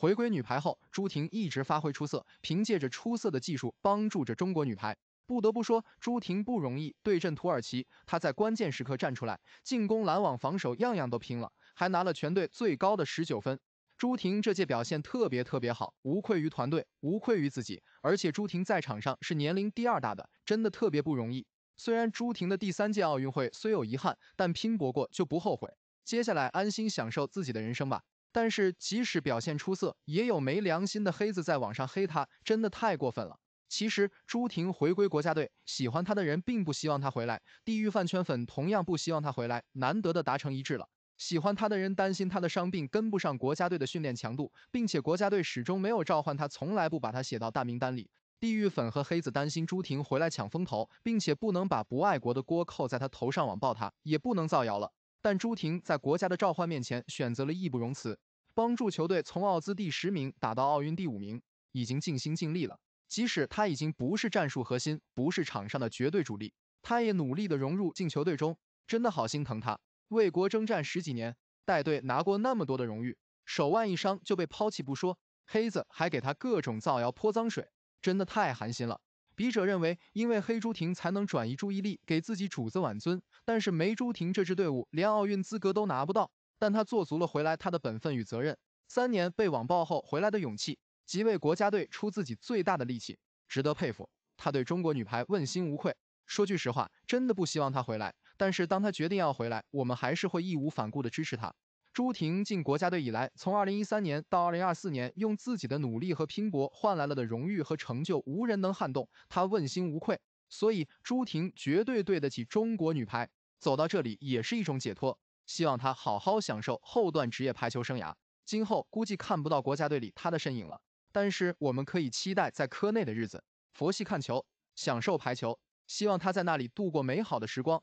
回归女排后，朱婷一直发挥出色，凭借着出色的技术帮助着中国女排。不得不说，朱婷不容易。对阵土耳其，她在关键时刻站出来，进攻拦网、防守样样都拼了，还拿了全队最高的十九分。朱婷这届表现特别特别好，无愧于团队，无愧于自己。而且朱婷在场上是年龄第二大的，真的特别不容易。虽然朱婷的第三届奥运会虽有遗憾，但拼搏过就不后悔。接下来安心享受自己的人生吧。但是即使表现出色，也有没良心的黑子在网上黑他，真的太过分了。其实朱婷回归国家队，喜欢她的人并不希望她回来，地狱饭圈粉同样不希望她回来，难得的达成一致了。喜欢她的人担心她的伤病跟不上国家队的训练强度，并且国家队始终没有召唤她，从来不把她写到大名单里。地狱粉和黑子担心朱婷回来抢风头，并且不能把不爱国的锅扣在她头上，网暴她也不能造谣了。但朱婷在国家的召唤面前选择了义不容辞，帮助球队从奥兹第十名打到奥运第五名，已经尽心尽力了。即使他已经不是战术核心，不是场上的绝对主力，他也努力的融入进球队中。真的好心疼他，为国征战十几年，带队拿过那么多的荣誉，手腕一伤就被抛弃不说，黑子还给他各种造谣泼脏水，真的太寒心了。笔者认为，因为黑朱婷才能转移注意力，给自己主子挽尊。但是没朱婷这支队伍，连奥运资格都拿不到。但他做足了回来他的本分与责任，三年被网暴后回来的勇气，即为国家队出自己最大的力气，值得佩服。他对中国女排问心无愧。说句实话，真的不希望他回来。但是当他决定要回来，我们还是会义无反顾的支持他。朱婷进国家队以来，从二零一三年到二零二四年，用自己的努力和拼搏换来了的荣誉和成就，无人能撼动。她问心无愧，所以朱婷绝对对得起中国女排。走到这里也是一种解脱，希望她好好享受后段职业排球生涯。今后估计看不到国家队里她的身影了，但是我们可以期待在科内的日子，佛系看球，享受排球。希望她在那里度过美好的时光。